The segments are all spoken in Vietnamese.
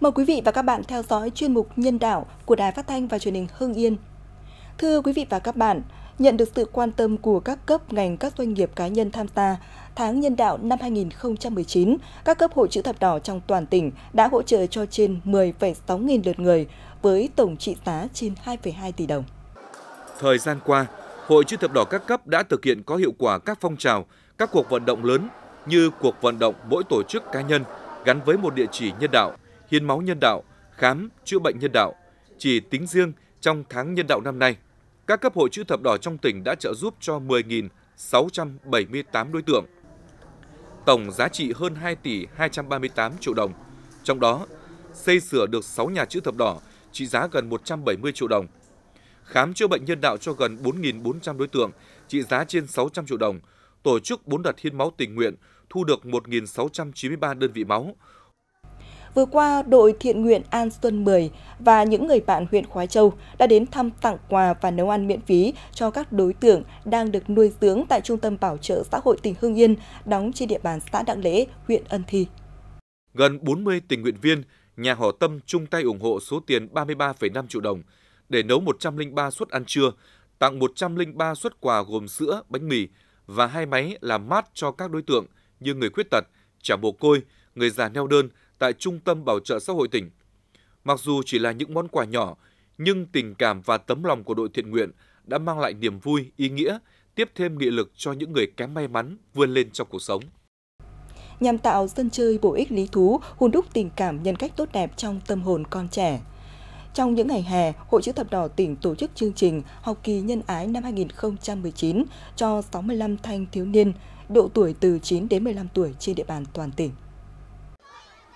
Mời quý vị và các bạn theo dõi chuyên mục Nhân đạo của Đài Phát thanh và Truyền hình Hưng Yên. Thưa quý vị và các bạn, nhận được sự quan tâm của các cấp ngành các doanh nghiệp cá nhân tham gia, tháng nhân đạo năm 2019, các cấp hội chữ thập đỏ trong toàn tỉnh đã hỗ trợ cho trên 10,6 nghìn lượt người với tổng trị giá trên 2,2 tỷ đồng. Thời gian qua, Hội chữ thập đỏ các cấp đã thực hiện có hiệu quả các phong trào, các cuộc vận động lớn như cuộc vận động mỗi tổ chức cá nhân gắn với một địa chỉ nhân đạo hiến máu nhân đạo, khám, chữa bệnh nhân đạo. Chỉ tính riêng trong tháng nhân đạo năm nay, các cấp hội chữ thập đỏ trong tỉnh đã trợ giúp cho 10.678 đối tượng. Tổng giá trị hơn 2 tỷ 238 triệu đồng. Trong đó, xây sửa được 6 nhà chữ thập đỏ trị giá gần 170 triệu đồng. Khám chữa bệnh nhân đạo cho gần 4.400 đối tượng trị giá trên 600 triệu đồng. Tổ chức 4 đợt hiến máu tình nguyện thu được 1.693 đơn vị máu, vừa qua đội thiện nguyện An Xuân 10 và những người bạn huyện Khói Châu đã đến thăm tặng quà và nấu ăn miễn phí cho các đối tượng đang được nuôi dưỡng tại Trung tâm Bảo trợ xã hội tỉnh Hưng Yên, đóng trên địa bàn xã Đặng Lễ, huyện Ân Thi. Gần 40 tình nguyện viên, nhà hảo tâm chung tay ủng hộ số tiền 33,5 triệu đồng để nấu 103 suất ăn trưa, tặng 103 suất quà gồm sữa, bánh mì và hai máy làm mát cho các đối tượng như người khuyết tật, trẻ mồ côi, người già neo đơn, tại Trung tâm Bảo trợ xã hội tỉnh. Mặc dù chỉ là những món quà nhỏ, nhưng tình cảm và tấm lòng của đội thiện nguyện đã mang lại niềm vui, ý nghĩa, tiếp thêm nghị lực cho những người kém may mắn vươn lên trong cuộc sống nhằm tạo sân chơi bổ ích lý thú, hùn đúc tình cảm nhân cách tốt đẹp trong tâm hồn con trẻ. Trong những ngày hè, Hội chữ thập đỏ tỉnh tổ chức chương trình Học kỳ nhân ái năm 2019 cho 65 thanh thiếu niên độ tuổi từ 9 đến 15 tuổi trên địa bàn toàn tỉnh.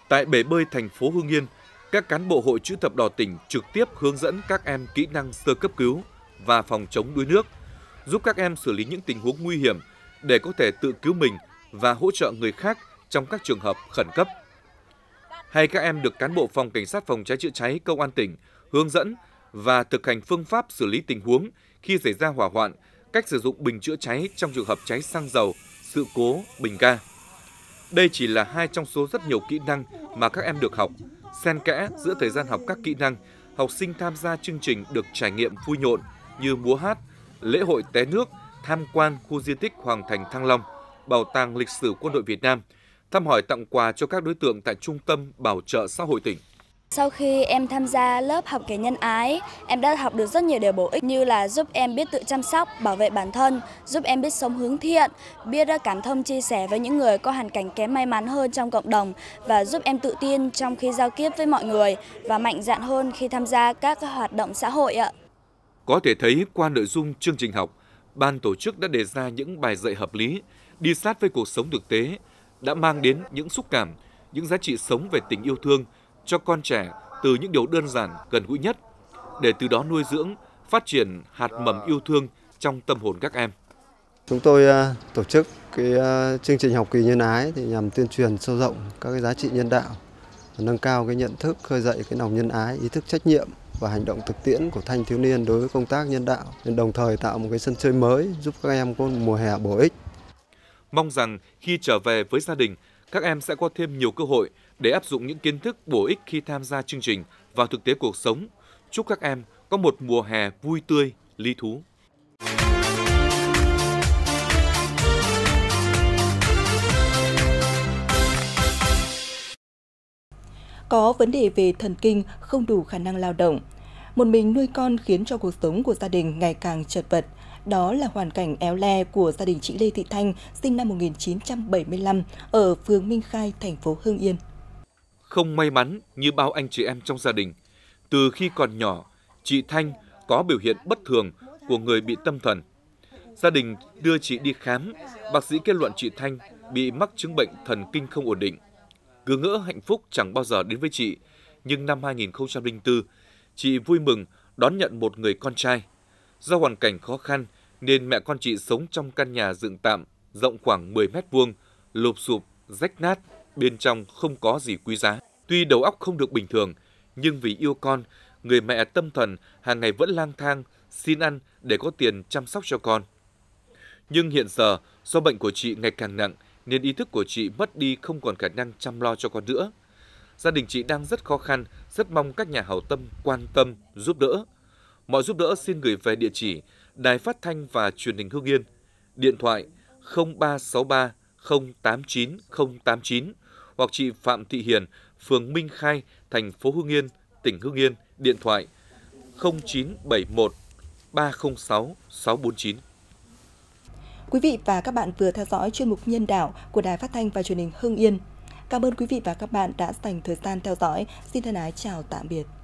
Tại bể bơi thành phố Hưng Yên, các cán bộ hội chữ thập đỏ tỉnh trực tiếp hướng dẫn các em kỹ năng sơ cấp cứu và phòng chống đuối nước, giúp các em xử lý những tình huống nguy hiểm để có thể tự cứu mình và hỗ trợ người khác trong các trường hợp khẩn cấp. Hay các em được cán bộ phòng cảnh sát phòng cháy chữa cháy công an tỉnh hướng dẫn và thực hành phương pháp xử lý tình huống khi xảy ra hỏa hoạn, cách sử dụng bình chữa cháy trong trường hợp cháy xăng dầu, sự cố, bình ga. Đây chỉ là hai trong số rất nhiều kỹ năng mà các em được học. Xen kẽ giữa thời gian học các kỹ năng, học sinh tham gia chương trình được trải nghiệm vui nhộn như múa hát, lễ hội té nước, tham quan khu di tích Hoàng Thành Thăng Long, Bảo tàng lịch sử quân đội Việt Nam, thăm hỏi tặng quà cho các đối tượng tại Trung tâm Bảo trợ xã hội tỉnh. Sau khi em tham gia lớp học nghề nhân ái, em đã học được rất nhiều điều bổ ích như là giúp em biết tự chăm sóc, bảo vệ bản thân, giúp em biết sống hướng thiện, biết cảm thông chia sẻ với những người có hoàn cảnh kém may mắn hơn trong cộng đồng và giúp em tự tin trong khi giao tiếp với mọi người và mạnh dạn hơn khi tham gia các hoạt động xã hội ạ. Có thể thấy qua nội dung chương trình học, ban tổ chức đã đề ra những bài dạy hợp lý, đi sát với cuộc sống thực tế, đã mang đến những xúc cảm, những giá trị sống về tình yêu thương, cho con trẻ từ những điều đơn giản gần gũi nhất để từ đó nuôi dưỡng, phát triển hạt mầm yêu thương trong tâm hồn các em. Chúng tôi ờ, tổ chức cái ờ, chương trình học kỳ nhân ái thì nhằm tuyên truyền sâu rộng các cái giá trị nhân đạo, nâng cao cái nhận thức, khơi dậy cái lòng nhân ái, ý thức trách nhiệm và hành động thực tiễn của thanh thiếu niên đối với công tác nhân đạo, đồng thời tạo một cái sân chơi mới giúp các em có mùa hè bổ ích. Mong rằng khi trở về với gia đình, các em sẽ có thêm nhiều cơ hội để áp dụng những kiến thức bổ ích khi tham gia chương trình vào thực tế cuộc sống. Chúc các em có một mùa hè vui tươi, lý thú. Có vấn đề về thần kinh, không đủ khả năng lao động. Một mình nuôi con khiến cho cuộc sống của gia đình ngày càng chật vật. Đó là hoàn cảnh éo le của gia đình chị Lê Thị Thanh, sinh năm 1975 ở phường Minh Khai, thành phố Hưng Yên, không may mắn như bao anh chị em trong gia đình. Từ khi còn nhỏ, chị Thanh có biểu hiện bất thường của người bị tâm thần. Gia đình đưa chị đi khám, bác sĩ kết luận chị Thanh bị mắc chứng bệnh thần kinh không ổn định. Cứ ngỡ hạnh phúc chẳng bao giờ đến với chị, nhưng năm 2004, chị vui mừng đón nhận một người con trai. Do hoàn cảnh khó khăn nên mẹ con chị sống trong căn nhà dựng tạm rộng khoảng 10 mét vuông, lụp sụp, rách nát bên trong không có gì quý giá. Tuy đầu óc không được bình thường, nhưng vì yêu con, người mẹ tâm thần hàng ngày vẫn lang thang, xin ăn để có tiền chăm sóc cho con. Nhưng hiện giờ, do bệnh của chị ngày càng nặng, nên ý thức của chị mất đi không còn khả năng chăm lo cho con nữa. Gia đình chị đang rất khó khăn, rất mong các nhà hảo tâm quan tâm, giúp đỡ. Mọi giúp đỡ xin gửi về địa chỉ Đài Phát Thanh và Truyền hình Hương Yên, điện thoại 0363 089 089 hoặc chị Phạm Thị Hiền, phường Minh Khai, thành phố Hưng Yên, tỉnh Hưng Yên, điện thoại 0971 306 649. Quý vị và các bạn vừa theo dõi chuyên mục Nhân đạo của Đài Phát thanh và Truyền hình Hưng Yên. Cảm ơn quý vị và các bạn đã dành thời gian theo dõi. Xin thân ái chào tạm biệt.